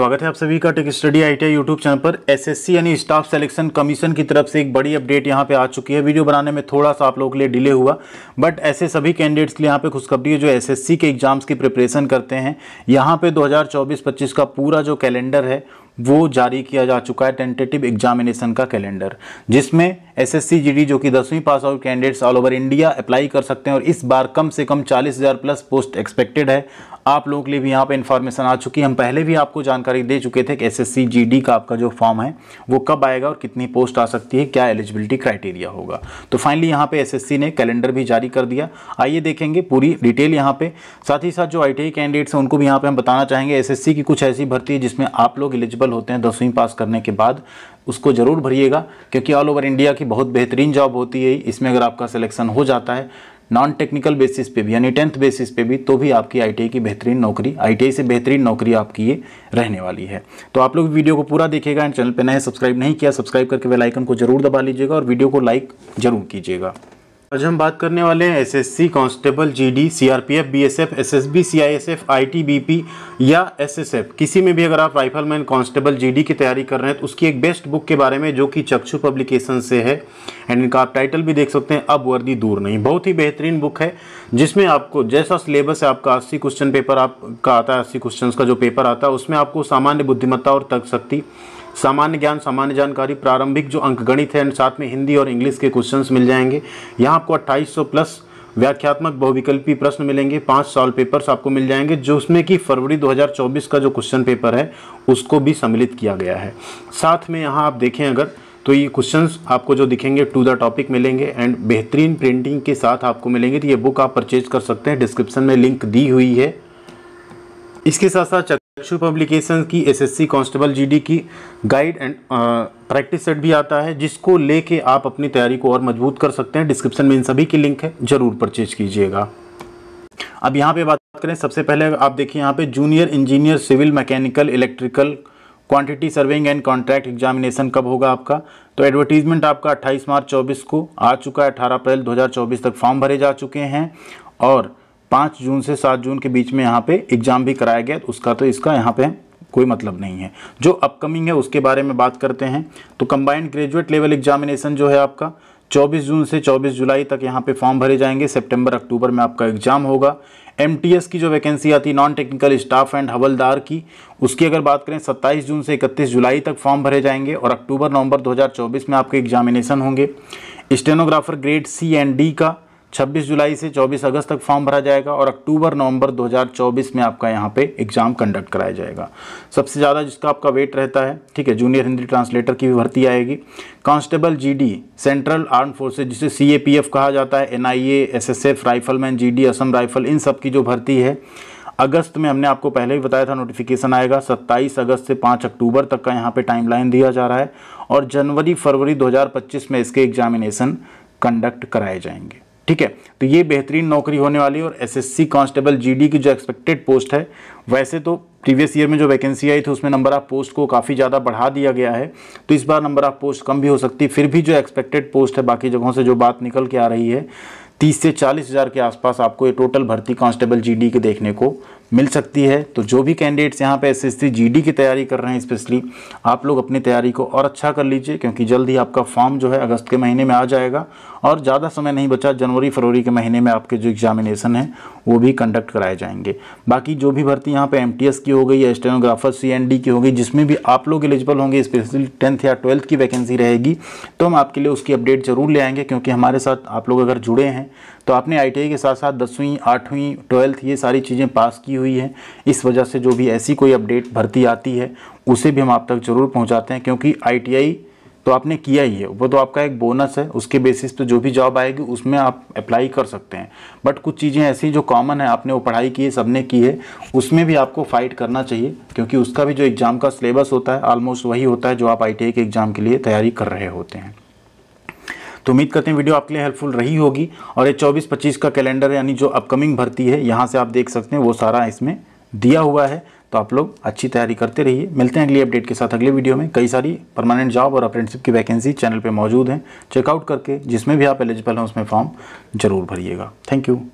स्वागत है आप सभी का tech study ITI YouTube channel पर एसएससी यानी स्टाफ सिलेक्शन कमीशन की तरफ से एक बड़ी अपडेट यहां पे आ चुकी है वीडियो बनाने में थोड़ा सा आप लोगों के लिए डिले हुआ बट ऐसे सभी कैंडिडेट्स के लिए यहां पे खुशखबरी है जो एसएससी के एग्जाम्स की प्रिपरेशन करते हैं यहां पे 2024-25 का पूरा जो कैलेंडर है वो जारी किया जा चुका है टेंटेटिव एग्जामिनेशन का कैलेंडर जिसमें एसएससी जीडी जो कि दसवीं pass out candidates all over India apply कर सकते हैं और इस बार कम से कम 40,000 प्लस पोस्ट एक्सपेक्टेड है आप लोगों के लिए भी यहाँ पे इन्फॉर्मेशन आ चुकी है हम पहले भी आपको जानकारी दे चुके थे कि एस एस का आपका जो फॉर्म है वो कब आएगा और कितनी पोस्ट आ सकती है क्या एलिजिबिलिटी क्राइटेरिया होगा तो फाइनली यहाँ पे एस ने कैलेंडर भी जारी कर दिया आइए देखेंगे पूरी डिटेल यहाँ पे साथ ही साथ जो आई कैंडिडेट्स हैं उनको भी यहाँ पे हम बताना चाहेंगे एस की कुछ ऐसी भर्ती है जिसमें आप लोग एलिजिबल एलिजिबल होते हैं दसवीं पास करने के बाद उसको ज़रूर भरिएगा क्योंकि ऑल ओवर इंडिया की बहुत बेहतरीन जॉब होती है इसमें अगर आपका सिलेक्शन हो जाता है नॉन टेक्निकल बेसिस पे भी यानी टेंथ बेसिस पे भी तो भी आपकी आईटीआई की बेहतरीन नौकरी आईटीआई से बेहतरीन नौकरी आपकी ये रहने वाली है तो आप लोग वीडियो को पूरा देखिएगा एंड चैनल पर नए सब्सक्राइब नहीं किया सब्सक्राइब करके बेल आइकन को जरूर दबा लीजिएगा और वीडियो को लाइक जरूर कीजिएगा आज हम बात करने वाले हैं SSC constable GD CRPF BSF SSB CISF ITBP या एसएसएफ किसी में भी अगर आप राइफलमैन कांस्टेबल जीडी की तैयारी कर रहे हैं तो उसकी एक बेस्ट बुक के बारे में जो कि चक्षु पब्लिकेशन से है एंड इनका आप टाइटल भी देख सकते हैं अब वर्दी दूर नहीं बहुत ही बेहतरीन बुक है जिसमें आपको जैसा सिलेबस है आपका अस्सी क्वेश्चन पेपर आपका आता है अस्सी क्वेश्चन का जो पेपर आता है उसमें आपको सामान्य बुद्धिमत्ता और तक शक्ति सामान्य ज्ञान सामान्य जानकारी प्रारंभिक जो अंकगणित है साथ में हिंदी और इंग्लिश के क्वेश्चंस मिल जाएंगे यहाँ आपको 2800 प्लस व्याख्यात्मक बहुविकल्पी प्रश्न मिलेंगे पाँच सॉल्व पेपर्स आपको मिल जाएंगे जो उसमें कि फरवरी 2024 का जो क्वेश्चन पेपर है उसको भी सम्मिलित किया गया है साथ में यहाँ आप देखें अगर तो ये क्वेश्चंस आपको जो दिखेंगे टू द टॉपिक मिलेंगे एंड बेहतरीन प्रिंटिंग के साथ आपको मिलेंगे तो ये बुक आप परचेज कर सकते हैं डिस्क्रिप्शन में लिंक दी हुई है इसके साथ साथ लक्ष्य पब्लिकेशन की एसएससी कांस्टेबल जीडी की गाइड एंड प्रैक्टिस सेट भी आता है जिसको लेके आप अपनी तैयारी को और मजबूत कर सकते हैं डिस्क्रिप्शन में इन सभी की लिंक है जरूर परचेज कीजिएगा अब यहाँ पे बात करें सबसे पहले आप देखिए यहाँ पे junior engineer civil mechanical electrical quantity serving and contract examination कब होगा आपका तो एडवर्टीजमेंट आपका 28 मार्च 24 को आ चुका है 18 अप्रैल 2024 तक फॉर्म भरे जा चुके हैं और पाँच जून से सात जून के बीच में यहाँ पे एग्ज़ाम भी कराया गया तो उसका तो इसका यहाँ पे कोई मतलब नहीं है जो अपकमिंग है उसके बारे में बात करते हैं तो कंबाइंड ग्रेजुएट लेवल एग्जामिनेशन जो है आपका 24 जून से 24 जुलाई तक यहाँ पे फॉर्म भरे जाएंगे सितंबर अक्टूबर में आपका एग्जाम होगा एमटीएस की जो वैकेंसी आती है नॉन टेक्निकल स्टाफ एंड हवलदार की उसकी अगर बात करें 27 जून से 31 जुलाई तक फॉर्म भरे जाएंगे और अक्टूबर नवंबर 2024 में आपके एग्जामिनेशन होंगे stenographer grade C and D का 26 जुलाई से 24 अगस्त तक फॉर्म भरा जाएगा और अक्टूबर नवंबर 2024 में आपका यहाँ पे एग्ज़ाम कंडक्ट कराया जाएगा सबसे ज़्यादा जिसका आपका वेट रहता है ठीक है जूनियर हिंदी ट्रांसलेटर की भी भर्ती आएगी constable GD central arm forces जिसे सीएपीएफ कहा जाता है NIA SSF rifleman D Assam rifle इन सब की जो भर्ती है अगस्त में हमने आपको पहले भी बताया था नोटिफिकेशन आएगा 27 अगस्त से 5 अक्टूबर तक का यहाँ पे टाइमलाइन दिया जा रहा है और जनवरी फरवरी 2025 में इसके एग्जामिनेशन कंडक्ट कराए जाएंगे ठीक है तो ये बेहतरीन नौकरी होने वाली है और एसएससी कांस्टेबल जीडी की जो एक्सपेक्टेड पोस्ट है वैसे तो प्रीवियस ईयर में जो वैकेंसी आई थी उसमें नंबर ऑफ़ पोस्ट को काफ़ी ज़्यादा बढ़ा दिया गया है तो इस बार नंबर ऑफ़ पोस्ट कम भी हो सकती है फिर भी जो एक्सपेक्टेड पोस्ट है बाकी जगहों से जो बात निकल के आ रही है तीस से चालीस हज़ार के आसपास आपको ये टोटल भर्ती कांस्टेबल जीडी के देखने को मिल सकती है तो जो भी कैंडिडेट्स यहाँ पे एस एस जीडी की तैयारी कर रहे हैं स्पेशली आप लोग अपनी तैयारी को और अच्छा कर लीजिए क्योंकि जल्द ही आपका फॉर्म जो है अगस्त के महीने में आ जाएगा और ज़्यादा समय नहीं बचा जनवरी फरवरी के महीने में आपके जो एग्जामिनेशन है वो भी कंडक्ट कराए जाएंगे बाकी जो भी भर्ती यहाँ पर एम की हो गई या स्टेनोग्राफर सी की होगी जिसमें भी आप लोग एलिजिबल होंगे स्पेशली टेंथ या ट्वेल्थ की वैकेंसी रहेगी तो हम आपके लिए उसकी अपडेट ज़रूर ले आएंगे क्योंकि हमारे साथ आप लोग अगर जुड़े हैं तो आपने आई के साथ साथ दसवीं आठवीं ट्वेल्थ ये सारी चीज़ें पास की हुई हैं इस वजह से जो भी ऐसी कोई अपडेट भर्ती आती है उसे भी हम आप तक ज़रूर पहुँचाते हैं क्योंकि आई तो आपने किया ही है वो तो आपका एक बोनस है उसके बेसिस पे जो भी जॉब आएगी उसमें आप अप्लाई कर सकते हैं बट कुछ चीज़ें ऐसी जो कॉमन है आपने वो पढ़ाई की है सबने की है उसमें भी आपको फाइट करना चाहिए क्योंकि उसका भी जो एग्ज़ाम का सिलेबस होता है ऑलमोस्ट वही होता है जो आप आई के एग्ज़ाम के लिए तैयारी कर रहे होते हैं तो उम्मीद करते हैं वीडियो आपके लिए हेल्पफुल रही होगी और ये चौबीस पच्चीस का कैलेंडर यानी जो अपकमिंग भर्ती है यहाँ से आप देख सकते हैं वो सारा इसमें दिया हुआ है तो आप लोग अच्छी तैयारी करते रहिए मिलते हैं अगली अपडेट के साथ अगले वीडियो में कई सारी परमानेंट जॉब और अप्रेंटिसिप की वैकेंसी चैनल पे मौजूद हैं चेकआउट करके जिसमें भी आप एलिजिबल हैं उसमें फॉर्म जरूर भरिएगा थैंक यू